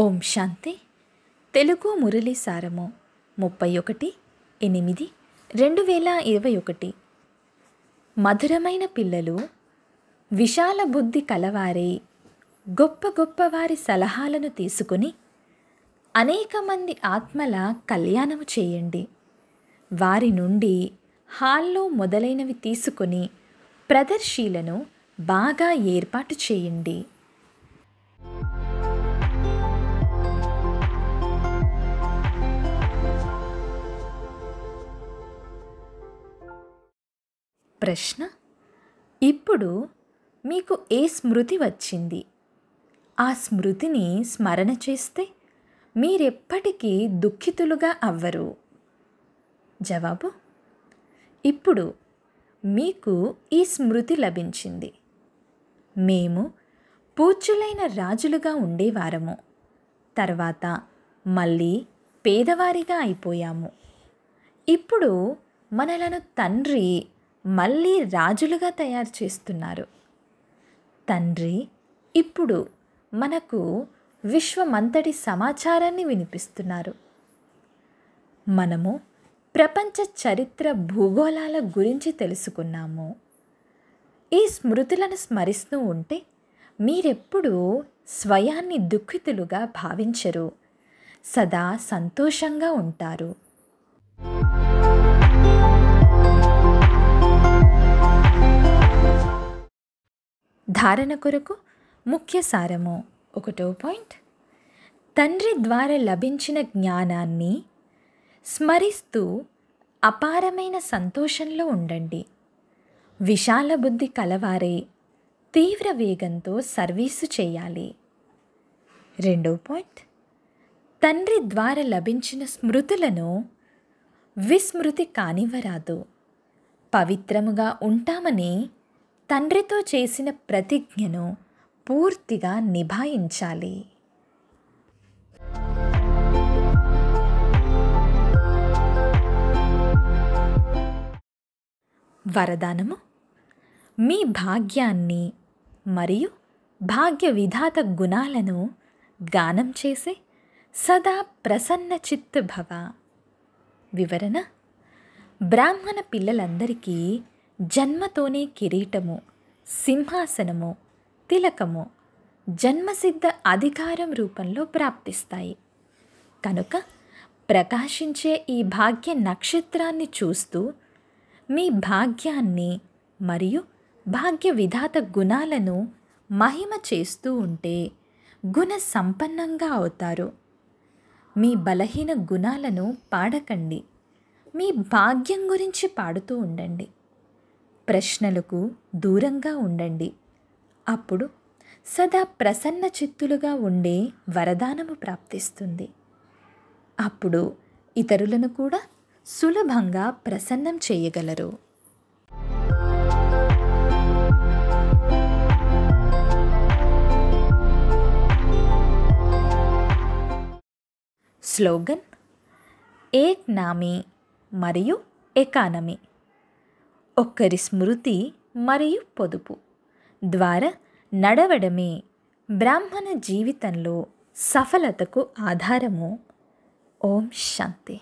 ఓం శాంతి తెలుగు మురళి సారము ముప్పై ఒకటి ఎనిమిది రెండు వేల ఇరవై ఒకటి మధురమైన పిల్లలు విశాల బుద్ధి కలవారై గొప్ప గొప్ప వారి సలహాలను తీసుకుని అనేక మంది ఆత్మల కళ్యాణము చేయండి వారి నుండి హాల్లో మొదలైనవి తీసుకొని ప్రదర్శీలను బాగా ఏర్పాటు చేయండి ప్రశ్న ఇప్పుడు మీకు ఏ స్మృతి వచ్చింది ఆ స్మృతిని స్మరణ చేస్తే మీరెప్పటికీ దుఃఖితులుగా అవ్వరు జవాబు ఇప్పుడు మీకు ఈ స్మృతి లభించింది మేము పూజ్యులైన రాజులుగా ఉండేవారము తర్వాత మళ్ళీ పేదవారిగా అయిపోయాము ఇప్పుడు మనలను తండ్రి మళ్ళీ రాజులుగా తయారు చేస్తున్నారు తండ్రి ఇప్పుడు మనకు విశ్వమంతటి సమాచారాన్ని వినిపిస్తున్నారు మనము ప్రపంచ చరిత్ర భూగోళాల గురించి తెలుసుకున్నాము ఈ స్మృతులను స్మరిస్తూ ఉంటే మీరెప్పుడూ స్వయాన్ని దుఃఖితులుగా భావించరు సదా సంతోషంగా ఉంటారు ధారణ కొరకు ముఖ్య సారము ఒకటో పాయింట్ తండ్రి ద్వారా లభించిన జ్ఞానాన్ని స్మరిస్తూ అపారమైన సంతోషంలో ఉండండి విశాల బుద్ధి కలవారే తీవ్ర వేగంతో సర్వీసు చేయాలి రెండో పాయింట్ తండ్రి ద్వారా లభించిన స్మృతులను విస్మృతి కానివ్వరాదు పవిత్రముగా ఉంటామని తండ్రితో చేసిన ప్రతిజ్ఞను పూర్తిగా నిభాయించాలి వరదానము మీ భాగ్యాన్ని మరియు భాగ్య విధాత గుణాలను గానం చేసే సదా ప్రసన్న భవ వివరణ బ్రాహ్మణ పిల్లలందరికీ జన్మతోనే కిరీటము సింహాసనము తిలకము జన్మసిద్ధ అధికారం రూపంలో ప్రాప్తిస్తాయి కనుక ప్రకాశించే ఈ భాగ్య నక్షత్రాన్ని చూస్తూ మీ భాగ్యాన్ని మరియు భాగ్య విధాత గుణాలను మహిమ చేస్తూ ఉంటే గుణ సంపన్నంగా అవుతారు మీ బలహీన గుణాలను పాడకండి మీ భాగ్యం గురించి పాడుతూ ఉండండి ప్రశ్నలకు దూరంగా ఉండండి అప్పుడు సదా ప్రసన్న చిత్తులుగా ఉండే వరదానము ప్రాప్తిస్తుంది అప్పుడు ఇతరులను కూడా సులభంగా ప్రసన్నం చేయగలరు స్లోగన్ ఏక్ నామీ మరియు ఎకానమీ ఒక్కరి స్మృతి మరియు పొదుపు ద్వారా నడవడమే బ్రాహ్మణ జీవితంలో సఫలతకు ఆధారము ఓం శాంతి